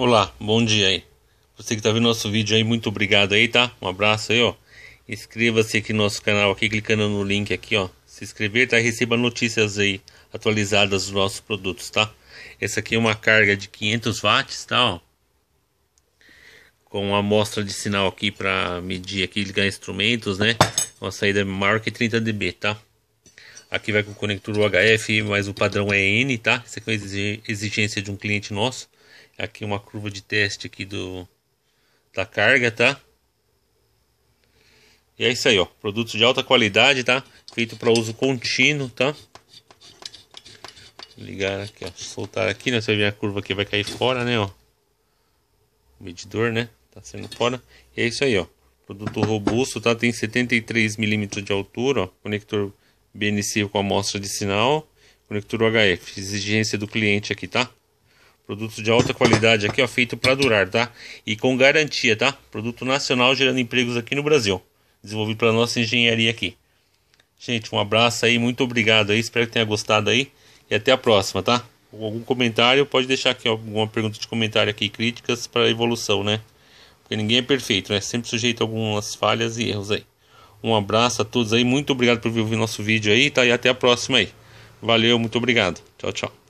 Olá, bom dia aí. Você que tá vendo nosso vídeo aí, muito obrigado aí, tá? Um abraço aí, ó. Inscreva-se aqui no nosso canal aqui, clicando no link aqui, ó. Se inscrever, tá? E receba notícias aí atualizadas dos nossos produtos, tá? Essa aqui é uma carga de 500 watts, tá, ó. Com uma amostra de sinal aqui para medir aqui, ligar instrumentos, né? Uma saída maior que 30 dB, tá? Aqui vai com o conector UHF, mas o padrão é N, tá? Essa aqui é uma exigência de um cliente nosso Aqui uma curva de teste aqui do da carga, tá? E é isso aí, ó. Produtos de alta qualidade, tá? Feito para uso contínuo, tá? ligar aqui, ó. Soltar aqui, né? Você vai ver a curva aqui, vai cair fora, né, ó. O medidor, né? Tá saindo fora. E é isso aí, ó. Produto robusto, tá? Tem 73 milímetros de altura, ó. Conector BNC com amostra de sinal. Conector HF. Exigência do cliente aqui, tá? Produtos de alta qualidade aqui, ó, feito para durar, tá? E com garantia, tá? Produto nacional gerando empregos aqui no Brasil. Desenvolvido pela nossa engenharia aqui. Gente, um abraço aí, muito obrigado aí, espero que tenha gostado aí e até a próxima, tá? Algum comentário, pode deixar aqui alguma pergunta de comentário aqui, críticas para evolução, né? Porque ninguém é perfeito, né? Sempre sujeito a algumas falhas e erros aí. Um abraço a todos aí, muito obrigado por o nosso vídeo aí, tá? E até a próxima aí. Valeu, muito obrigado. Tchau, tchau.